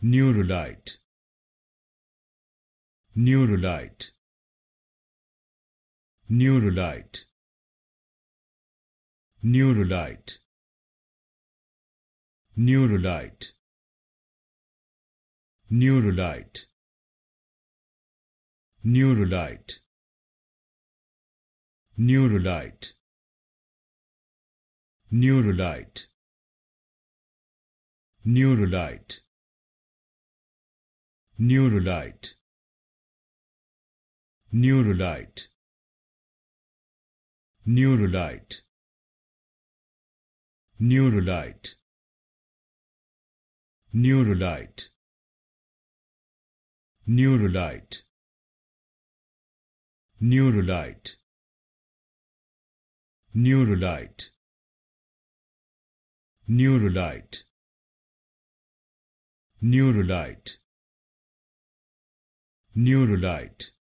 neurolite neurolite neurolite neurolite neurolite neurolite neurolite neurolite neurolite neurolite neurolite neurolite neurolite neurolite neurolite neurolite neurolite neurolite neurolite neurolite neurolite